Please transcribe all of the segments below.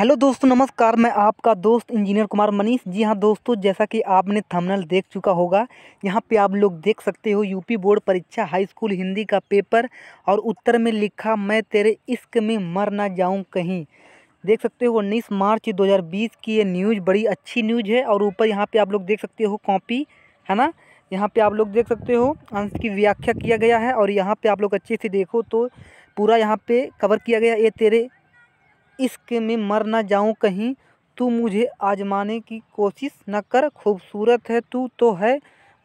hello दोस्तों नमस्कार मैं आपका दोस्त इंजीनियर कुमार मनीष जी हाँ दोस्तों जैसा कि आपने थंबनेल देख चुका होगा यहाँ पे आप लोग देख सकते हो यूपी बोर्ड परीक्षा हाई स्कूल हिंदी का पेपर और उत्तर में लिखा मैं तेरे इश्क में मर ना जाऊँ कहीं देख सकते हो उन्नीस मार्च 2020 की ये न्यूज़ बड़ी अच्छी न्यूज़ है और ऊपर यहाँ पर आप लोग देख सकते हो कॉपी है ना यहाँ पर आप लोग देख सकते हो अंश की व्याख्या किया गया है और यहाँ पर आप लोग अच्छे से देखो तो पूरा यहाँ पर कवर किया गया ये तेरे इश्क में मर ना जाऊँ कहीं तू मुझे आजमाने की कोशिश न कर खूबसूरत है तू तो है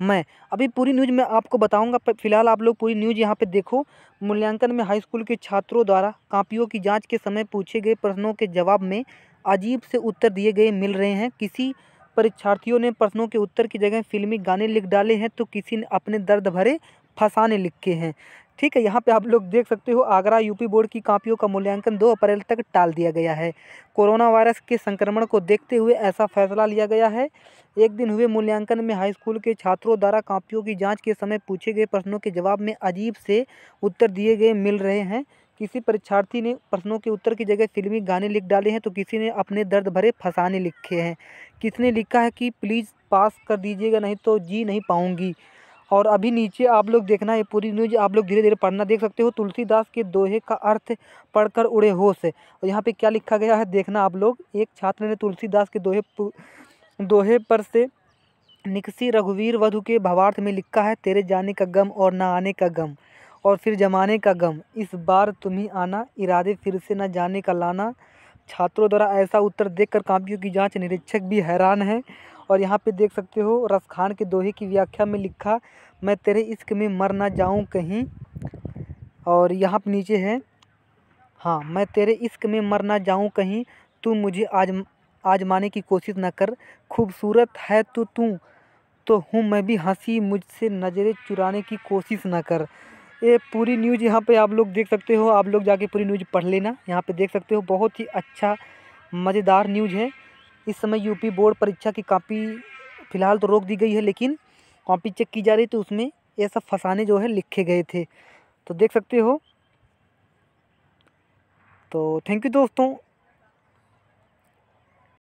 मैं अभी पूरी न्यूज़ मैं आपको बताऊंगा फिलहाल आप लोग पूरी न्यूज़ यहाँ पे देखो मूल्यांकन में हाई स्कूल के छात्रों द्वारा कापियों की जांच के समय पूछे गए प्रश्नों के जवाब में अजीब से उत्तर दिए गए मिल रहे हैं किसी परीक्षार्थियों ने प्रश्नों के उत्तर की जगह फिल्मी गाने लिख डाले हैं तो किसी ने अपने दर्द भरे फसाने लिखे हैं ठीक है यहाँ पे आप लोग देख सकते हो आगरा यूपी बोर्ड की कापियों का मूल्यांकन दो अप्रैल तक टाल दिया गया है कोरोना वायरस के संक्रमण को देखते हुए ऐसा फैसला लिया गया है एक दिन हुए मूल्यांकन में हाई स्कूल के छात्रों द्वारा कापियों की जांच के समय पूछे गए प्रश्नों के जवाब में अजीब से उत्तर दिए गए मिल रहे हैं किसी परीक्षार्थी ने प्रश्नों के उत्तर की जगह फिल्मी गाने लिख डाले हैं तो किसी ने अपने दर्द भरे फंसाने लिखे हैं किसने लिखा है कि प्लीज़ पास कर दीजिएगा नहीं तो जी नहीं पाऊँगी और अभी नीचे आप लोग देखना है पूरी न्यूज आप लोग धीरे धीरे पढ़ना देख सकते हो तुलसीदास के दोहे का अर्थ पढ़कर उड़े होश और यहाँ पे क्या लिखा गया है देखना आप लोग एक छात्र ने तुलसीदास के दोहे दोहे पर से निकसी रघुवीर वधु के भावार्थ में लिखा है तेरे जाने का गम और ना आने का गम और फिर जमाने का गम इस बार तुम्ही आना इरादे फिर से ना जाने का लाना छात्रों द्वारा ऐसा उत्तर देखकर कांपियों की जांच निरीक्षक भी हैरान है और यहाँ पे देख सकते हो रसखान के दोहे की व्याख्या में लिखा मैं तेरे इश्क में मर ना जाऊँ कहीं और यहाँ पे नीचे है हाँ मैं तेरे इश्क में मर ना जाऊँ कहीं तू मुझे आज आजमाने की कोशिश ना कर खूबसूरत है तो तू तो हूँ मैं भी हंसी मुझसे नज़रें चुराने की कोशिश ना कर ये पूरी न्यूज़ यहाँ पे आप लोग देख सकते हो आप लोग जाके पूरी न्यूज़ पढ़ लेना यहाँ पे देख सकते हो बहुत ही अच्छा मज़ेदार न्यूज़ है इस समय यूपी बोर्ड परीक्षा की कॉपी फ़िलहाल तो रोक दी गई है लेकिन कॉपी चेक की जा रही तो उसमें ये सब फसाने जो है लिखे गए थे तो देख सकते हो तो थैंक यू दोस्तों